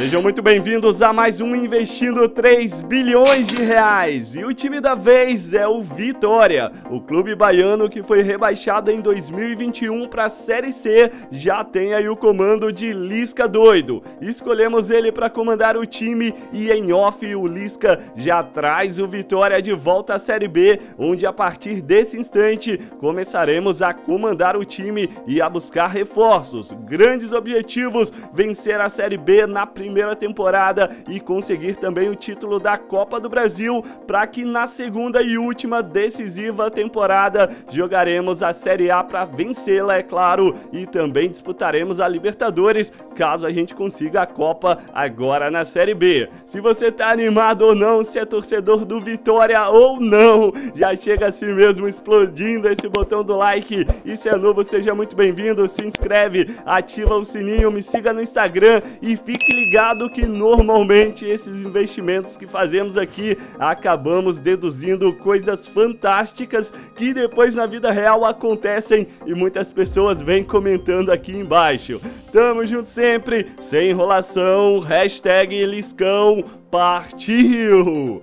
Sejam muito bem-vindos a mais um Investindo 3 bilhões de reais. E o time da vez é o Vitória, o clube baiano que foi rebaixado em 2021 para a Série C, já tem aí o comando de Lisca Doido. Escolhemos ele para comandar o time e em off o Lisca já traz o Vitória de volta à Série B, onde a partir desse instante começaremos a comandar o time e a buscar reforços. Grandes objetivos: vencer a Série B na primeira primeira temporada e conseguir também o título da Copa do Brasil para que na segunda e última decisiva temporada jogaremos a Série A para vencê-la, é claro, e também disputaremos a Libertadores caso a gente consiga a Copa agora na Série B. Se você tá animado ou não, se é torcedor do Vitória ou não, já chega assim mesmo explodindo esse botão do like. E se é novo, seja muito bem-vindo, se inscreve, ativa o sininho, me siga no Instagram e fique ligado que normalmente esses investimentos que fazemos aqui acabamos deduzindo coisas fantásticas que depois na vida real acontecem e muitas pessoas vêm comentando aqui embaixo. Tamo junto sempre, sem enrolação, hashtag Liscão, partiu!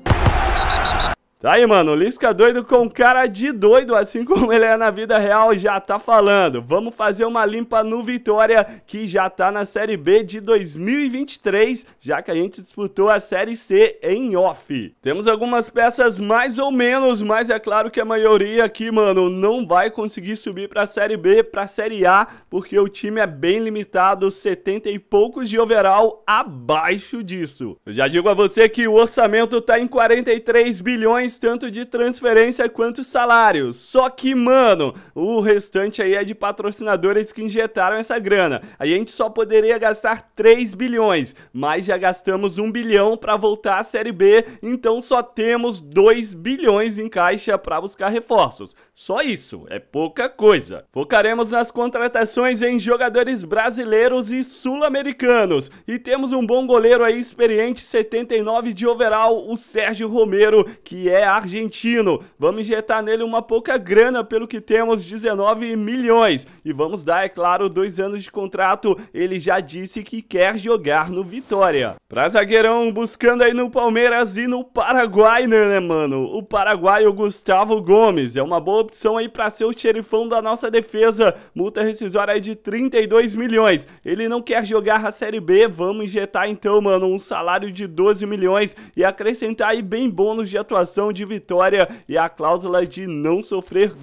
Tá aí, mano, o Lisca doido com cara de doido, assim como ele é na vida real, já tá falando. Vamos fazer uma limpa no Vitória, que já tá na Série B de 2023, já que a gente disputou a Série C em off. Temos algumas peças mais ou menos, mas é claro que a maioria aqui, mano, não vai conseguir subir pra Série B, pra Série A, porque o time é bem limitado, 70 e poucos de overall abaixo disso. Eu já digo a você que o orçamento tá em 43 bilhões, milhões, tanto de transferência quanto salário. Só que, mano, o restante aí é de patrocinadores que injetaram essa grana. A gente só poderia gastar 3 bilhões, mas já gastamos 1 bilhão para voltar à Série B, então só temos 2 bilhões em caixa para buscar reforços. Só isso, é pouca coisa. Focaremos nas contratações em jogadores brasileiros e sul-americanos. E temos um bom goleiro aí experiente, 79 de overall, o Sérgio Romero, que é é argentino. Vamos injetar nele uma pouca grana, pelo que temos 19 milhões. E vamos dar, é claro, dois anos de contrato. Ele já disse que quer jogar no Vitória. Pra zagueirão, buscando aí no Palmeiras e no Paraguai, né, né mano? O Paraguai, o Gustavo Gomes. É uma boa opção aí pra ser o xerifão da nossa defesa. Multa rescisória aí de 32 milhões. Ele não quer jogar a Série B. Vamos injetar então, mano, um salário de 12 milhões e acrescentar aí bem bônus de atuação de vitória e a cláusula de não sofrer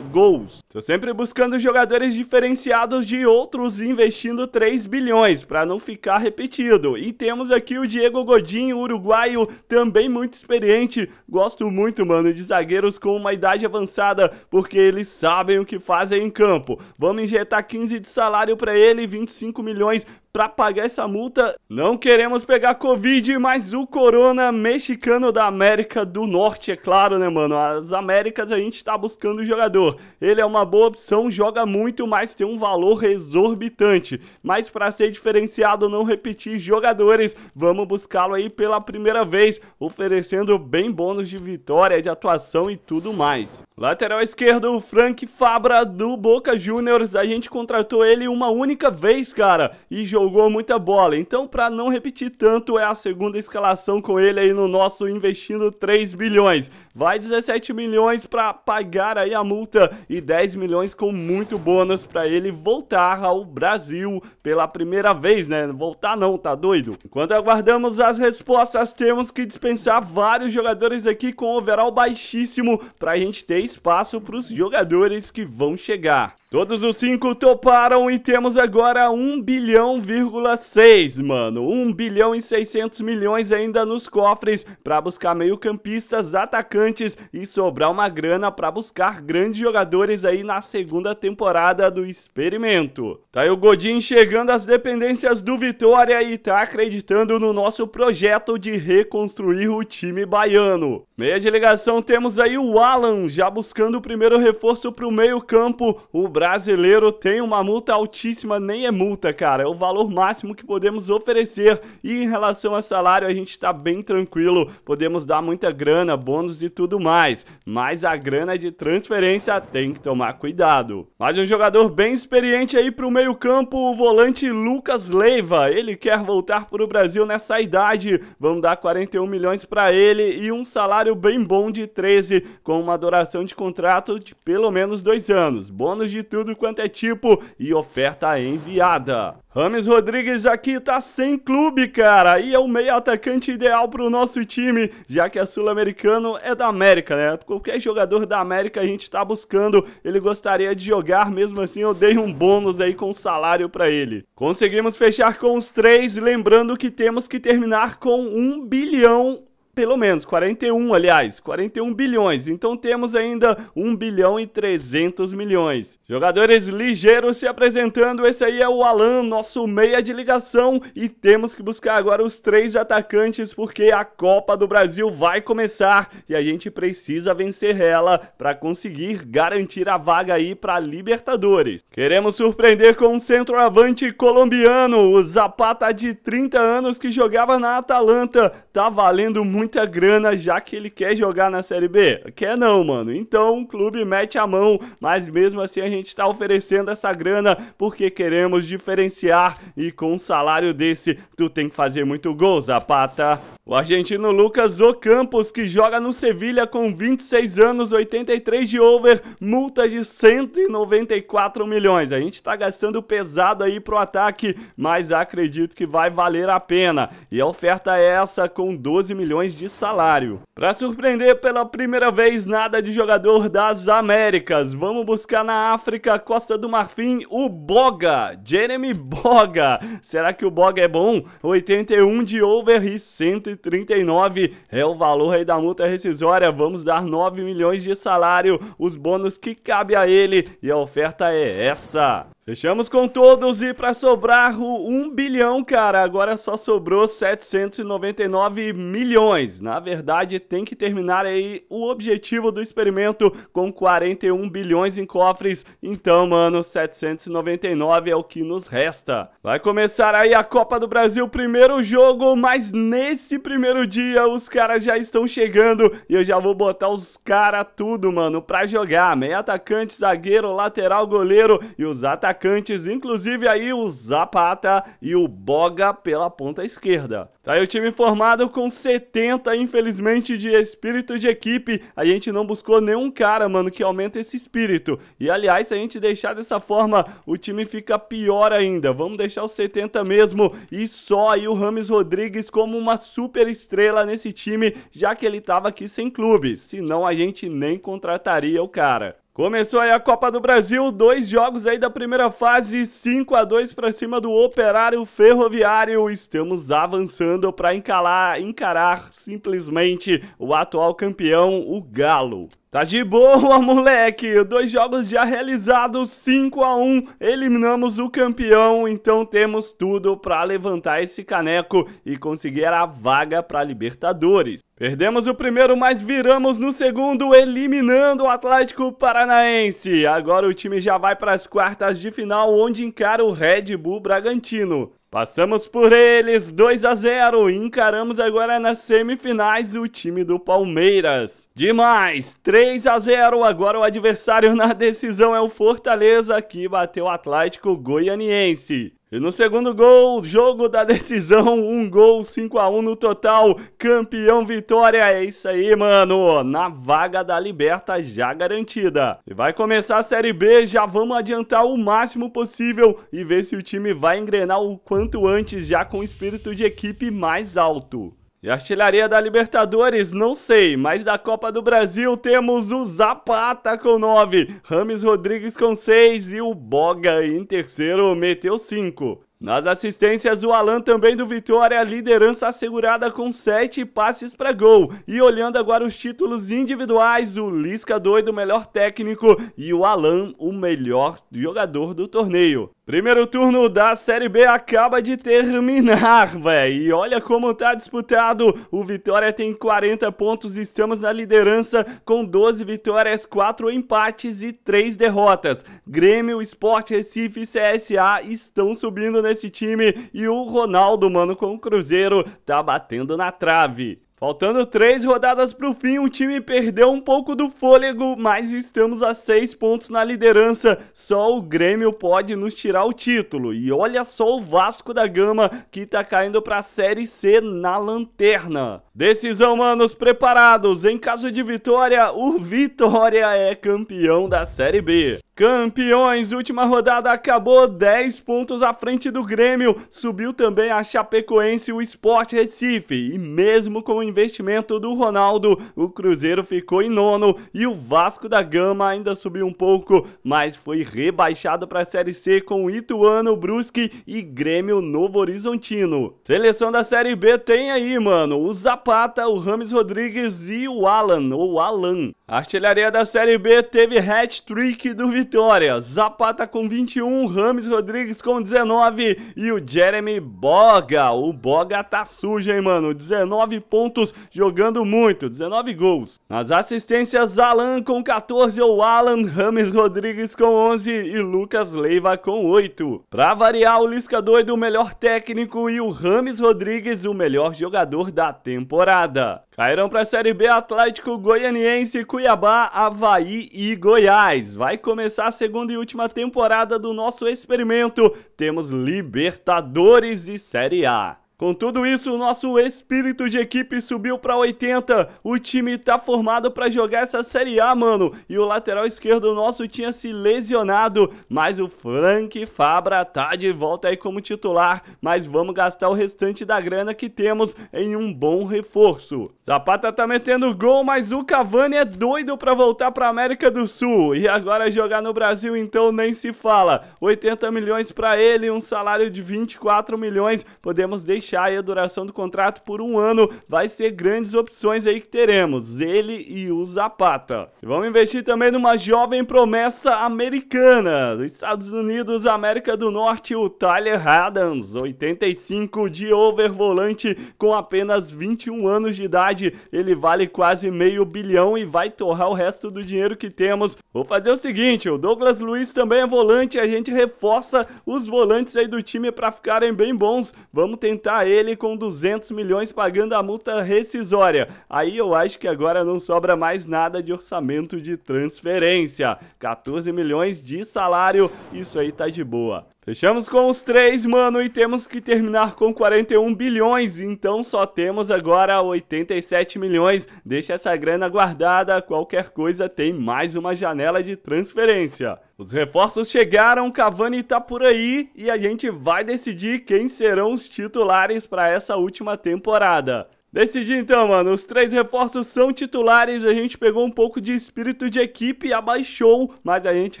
gols. Estou sempre buscando jogadores diferenciados de outros investindo 3 bilhões para não ficar repetido. E temos aqui o Diego Godinho, uruguaio, também muito experiente. Gosto muito, mano, de zagueiros com uma idade avançada, porque eles sabem o que fazem em campo. Vamos injetar 15 de salário para ele, 25 milhões para pagar essa multa. Não queremos pegar Covid, mas o corona mexicano da América do Norte, é claro, né, mano? As Américas a gente tá buscando o jogador. Ele é uma boa opção, joga muito, mas tem um valor exorbitante. Mas para ser diferenciado, não repetir jogadores, vamos buscá-lo aí pela primeira vez, oferecendo bem bônus de vitória, de atuação e tudo mais. Lateral esquerdo, o Frank Fabra do Boca Juniors. A gente contratou ele uma única vez, cara, e jogou jogou muita bola, então para não repetir tanto é a segunda escalação com ele aí no nosso investindo 3 bilhões. Vai 17 milhões para pagar aí a multa e 10 milhões com muito bônus para ele voltar ao Brasil pela primeira vez, né? Voltar não, tá doido? Enquanto aguardamos as respostas, temos que dispensar vários jogadores aqui com overall baixíssimo para a gente ter espaço para os jogadores que vão chegar. Todos os cinco toparam e temos agora 1 bilhão 1,6, mano. 1 bilhão e 600 milhões ainda nos cofres para buscar meio-campistas, atacantes e sobrar uma grana para buscar grandes jogadores aí na segunda temporada do experimento. Tá aí o Godin chegando às dependências do Vitória e tá acreditando no nosso projeto de reconstruir o time baiano. Meia de ligação temos aí o Alan já buscando o primeiro reforço para o meio-campo. O brasileiro tem uma multa altíssima, nem é multa, cara, é o valor valor máximo que podemos oferecer. E em relação a salário, a gente está bem tranquilo, podemos dar muita grana, bônus e tudo mais. Mas a grana de transferência tem que tomar cuidado. Mais um jogador bem experiente aí para o meio-campo, o volante Lucas Leiva. Ele quer voltar para o Brasil nessa idade. Vamos dar 41 milhões para ele e um salário bem bom de 13, com uma duração de contrato de pelo menos dois anos. Bônus de tudo quanto é tipo e oferta enviada. Rames Rodrigues aqui tá sem clube, cara, e é o meio atacante ideal pro nosso time, já que a é Sul-Americano é da América, né? Qualquer jogador da América a gente tá buscando, ele gostaria de jogar, mesmo assim eu dei um bônus aí com salário para ele. Conseguimos fechar com os três, lembrando que temos que terminar com um bilhão pelo menos 41, aliás, 41 bilhões. Então temos ainda 1 bilhão e 300 milhões. Jogadores ligeiros se apresentando. Esse aí é o Alan, nosso meia de ligação e temos que buscar agora os três atacantes porque a Copa do Brasil vai começar e a gente precisa vencer ela para conseguir garantir a vaga aí para Libertadores. Queremos surpreender com um centroavante colombiano, o Zapata de 30 anos que jogava na Atalanta. Tá valendo muito muita grana já que ele quer jogar na Série B? Quer não, mano. Então o clube mete a mão, mas mesmo assim a gente está oferecendo essa grana porque queremos diferenciar e com um salário desse tu tem que fazer muito gol, Zapata. O argentino Lucas Ocampos, que joga no Sevilha com 26 anos, 83 de over, multa de 194 milhões. A gente tá gastando pesado aí pro ataque, mas acredito que vai valer a pena. E a oferta é essa com 12 milhões milhões de salário. Para surpreender pela primeira vez, nada de jogador das Américas. Vamos buscar na África, Costa do Marfim, o Boga, Jeremy Boga. Será que o Boga é bom? 81 de over e 139 é o valor aí da multa rescisória. Vamos dar 9 milhões de salário, os bônus que cabe a ele e a oferta é essa. Fechamos com todos e para sobrar o 1 bilhão, cara, agora só sobrou 799 milhões. Na verdade, tem que terminar aí o objetivo do experimento com 41 bilhões em cofres. Então, mano, 799 é o que nos resta. Vai começar aí a Copa do Brasil, primeiro jogo, mas nesse primeiro dia os caras já estão chegando e eu já vou botar os caras tudo, mano, para jogar. Meia atacante, zagueiro, lateral, goleiro e os atacantes atacantes, inclusive aí o Zapata e o Boga pela ponta esquerda. Tá aí o time formado com 70, infelizmente, de espírito de equipe. A gente não buscou nenhum cara, mano, que aumenta esse espírito. E, aliás, se a gente deixar dessa forma, o time fica pior ainda. Vamos deixar os 70 mesmo. E só aí o Rames Rodrigues como uma super estrela nesse time, já que ele tava aqui sem clube. Senão a gente nem contrataria o cara. Começou aí a Copa do Brasil, dois jogos aí da primeira fase, 5 a 2 para cima do Operário Ferroviário. Estamos avançando para encarar simplesmente o atual campeão, o Galo. Tá de boa, moleque! Dois jogos já realizados, 5 a 1 eliminamos o campeão, então temos tudo para levantar esse caneco e conseguir a vaga para Libertadores. Perdemos o primeiro, mas viramos no segundo, eliminando o Atlético Paranaense. Agora o time já vai para as quartas de final, onde encara o Red Bull Bragantino. Passamos por eles 2 a 0 e encaramos agora nas semifinais o time do Palmeiras. Demais, 3 a 0 agora o adversário na decisão é o Fortaleza que bateu o Atlético Goianiense. E no segundo gol, jogo da decisão, um gol, 5 a 1 no total, campeão vitória, é isso aí, mano, na vaga da Liberta já garantida. E vai começar a Série B, já vamos adiantar o máximo possível e ver se o time vai engrenar o quanto antes, já com o espírito de equipe mais alto. E artilharia da Libertadores, não sei, mas da Copa do Brasil temos o Zapata com 9, Rames Rodrigues com 6 e o Boga em terceiro meteu 5. Nas assistências, o Alan também do Vitória, liderança assegurada com 7 passes para gol. E olhando agora os títulos individuais, o Lisca doido, melhor técnico, e o Alan, o melhor jogador do torneio. Primeiro turno da Série B acaba de terminar, velho. E olha como tá disputado. O Vitória tem 40 pontos, e estamos na liderança com 12 vitórias, 4 empates e 3 derrotas. Grêmio, Sport, Recife e CSA estão subindo nesse time e o Ronaldo, mano, com o Cruzeiro tá batendo na trave. Faltando três rodadas para o fim, o time perdeu um pouco do fôlego, mas estamos a seis pontos na liderança. Só o Grêmio pode nos tirar o título. E olha só o Vasco da Gama que está caindo para a Série C na lanterna. Decisão, manos, preparados. Em caso de vitória, o Vitória é campeão da Série B. Campeões, última rodada acabou 10 pontos à frente do Grêmio. Subiu também a Chapecoense e o Sport Recife. E mesmo com o investimento do Ronaldo, o Cruzeiro ficou em nono e o Vasco da Gama ainda subiu um pouco, mas foi rebaixado para a Série C com Ituano, Brusque e Grêmio Novo Horizontino. Seleção da Série B tem aí, mano, o Zapata, o Rames Rodrigues e o Alan, ou Alan. A artilharia da Série B teve hat-trick do Vitória vitórias. Zapata com 21, Rames Rodrigues com 19 e o Jeremy Boga. O Boga tá sujo, hein, mano? 19 pontos jogando muito, 19 gols. Nas assistências, Alan com 14, o Alan Rames Rodrigues com 11 e Lucas Leiva com 8. Pra variar, o Lisca Doido, o melhor técnico e o Rames Rodrigues, o melhor jogador da temporada. Cairão pra Série B Atlético Goianiense, Cuiabá, Havaí e Goiás. Vai começar começar a segunda e última temporada do nosso experimento, temos Libertadores e Série A. Com tudo isso, o nosso espírito de equipe subiu para 80. O time tá formado para jogar essa Série A, mano. E o lateral esquerdo nosso tinha se lesionado, mas o Frank Fabra tá de volta aí como titular. Mas vamos gastar o restante da grana que temos em um bom reforço. Zapata tá metendo gol, mas o Cavani é doido para voltar para América do Sul. E agora jogar no Brasil, então nem se fala. 80 milhões para ele, um salário de 24 milhões. Podemos deixar fechar a duração do contrato por um ano, vai ser grandes opções aí que teremos, ele e o Zapata. vamos investir também numa jovem promessa americana, dos Estados Unidos, América do Norte, o Tyler Adams, 85 de over volante com apenas 21 anos de idade, ele vale quase meio bilhão e vai torrar o resto do dinheiro que temos. Vou fazer o seguinte, o Douglas Luiz também é volante, a gente reforça os volantes aí do time para ficarem bem bons. Vamos tentar ele com 200 milhões pagando a multa rescisória. Aí eu acho que agora não sobra mais nada de orçamento de transferência. 14 milhões de salário, isso aí tá de boa. Fechamos com os três, mano, e temos que terminar com 41 bilhões, então só temos agora 87 milhões. Deixa essa grana guardada, qualquer coisa tem mais uma janela de transferência. Os reforços chegaram, Cavani tá por aí e a gente vai decidir quem serão os titulares para essa última temporada. Decidi então, mano. Os três reforços são titulares. A gente pegou um pouco de espírito de equipe e abaixou, mas a gente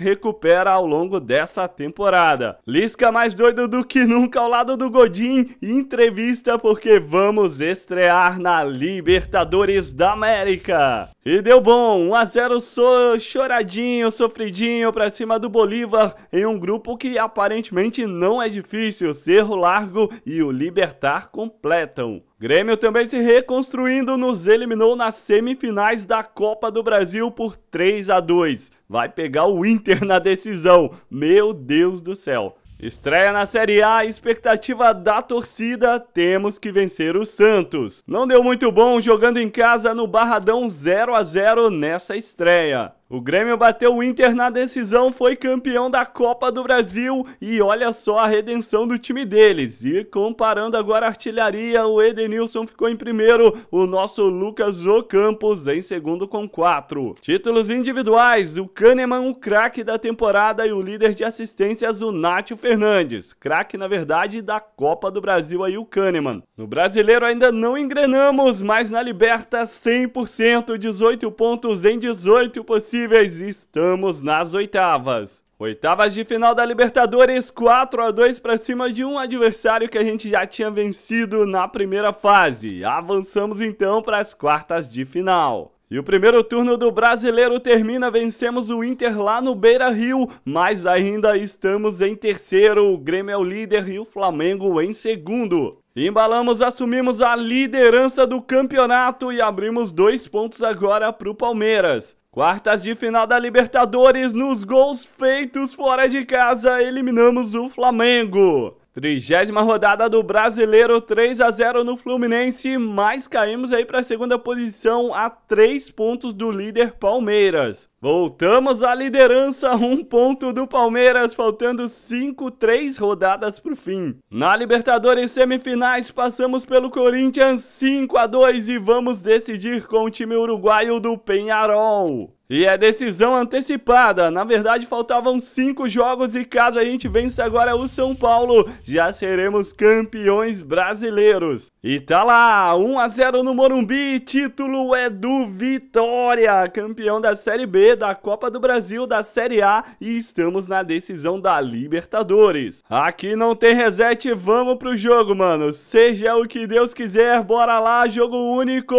recupera ao longo dessa temporada. Lisca mais doido do que nunca ao lado do Godin. Entrevista porque vamos estrear na Libertadores da América. E deu bom, 1 a 0 so, choradinho, sofridinho para cima do Bolívar em um grupo que aparentemente não é difícil. Cerro Largo e o Libertar completam. Grêmio também se reconstruindo, nos eliminou nas semifinais da Copa do Brasil por 3 a 2. Vai pegar o Inter na decisão. Meu Deus do céu. Estreia na Série A, expectativa da torcida, temos que vencer o Santos. Não deu muito bom jogando em casa no Barradão 0 a 0 nessa estreia. O Grêmio bateu o Inter na decisão, foi campeão da Copa do Brasil e olha só a redenção do time deles. E comparando agora a artilharia, o Edenilson ficou em primeiro, o nosso Lucas Ocampos em segundo com quatro. Títulos individuais, o Kahneman o craque da temporada e o líder de assistências o Nátio Fernandes. Craque, na verdade, da Copa do Brasil aí o Kahneman. No Brasileiro ainda não engrenamos, mas na Liberta 100%, 18 pontos em 18 possíveis imbatíveis, estamos nas oitavas. Oitavas de final da Libertadores, 4 a 2 para cima de um adversário que a gente já tinha vencido na primeira fase. Avançamos então para as quartas de final. E o primeiro turno do Brasileiro termina, vencemos o Inter lá no Beira-Rio, mas ainda estamos em terceiro, o Grêmio é o líder e o Flamengo em segundo. Embalamos, assumimos a liderança do campeonato e abrimos dois pontos agora para o Palmeiras. Quartas de final da Libertadores, nos gols feitos fora de casa, eliminamos o Flamengo. Trigésima rodada do Brasileiro, 3 a 0 no Fluminense, mas caímos aí para a segunda posição a 3 pontos do líder Palmeiras. Voltamos à liderança, um ponto do Palmeiras, faltando 5, 3 rodadas para o fim. Na Libertadores semifinais, passamos pelo Corinthians 5 a 2 e vamos decidir com o time uruguaio do Penharol. E é decisão antecipada. Na verdade, faltavam cinco jogos e caso a gente vença agora é o São Paulo, já seremos campeões brasileiros. E tá lá, 1 a 0 no Morumbi. Título é do Vitória, campeão da Série B, da Copa do Brasil, da Série A e estamos na decisão da Libertadores. Aqui não tem reset, vamos pro jogo, mano. Seja o que Deus quiser, bora lá, jogo único.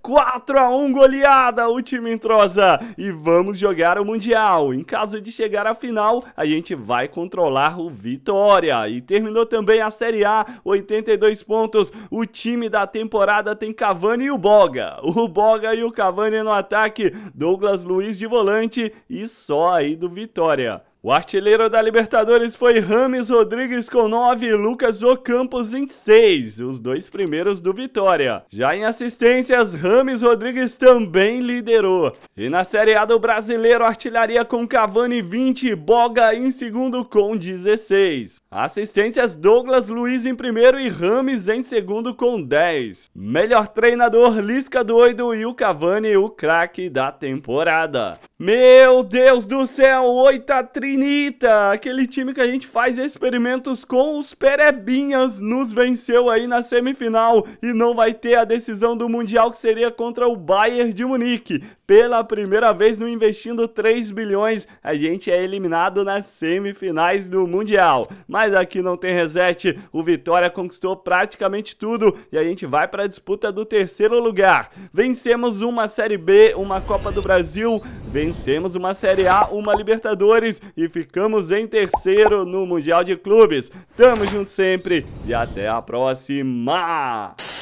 4 a 1 goleada, o time entrosa e vamos jogar o Mundial. Em caso de chegar à final, a gente vai controlar o Vitória. E terminou também a Série A, 82 pontos. O time da temporada tem Cavani e o Boga. O Boga e o Cavani no ataque, Douglas Luiz de volante e só aí do Vitória. O artilheiro da Libertadores foi Rames Rodrigues com 9 e Lucas Ocampos em 6, os dois primeiros do Vitória. Já em assistências, Rames Rodrigues também liderou. E na Série A do Brasileiro, artilharia com Cavani 20 e Boga em segundo com 16. Assistências, Douglas Luiz em primeiro e Rames em segundo com 10. Melhor treinador, Lisca doido e o Cavani o craque da temporada. Meu Deus do céu, 8 a 30 Infinita, aquele time que a gente faz experimentos com os Perebinhas, nos venceu aí na semifinal e não vai ter a decisão do Mundial que seria contra o Bayern de Munique. Pela primeira vez no Investindo 3 bilhões, a gente é eliminado nas semifinais do Mundial. Mas aqui não tem reset, o Vitória conquistou praticamente tudo e a gente vai para a disputa do terceiro lugar. Vencemos uma Série B, uma Copa do Brasil, vencemos uma Série A, uma Libertadores e e ficamos em terceiro no Mundial de Clubes. Tamo junto sempre e até a próxima!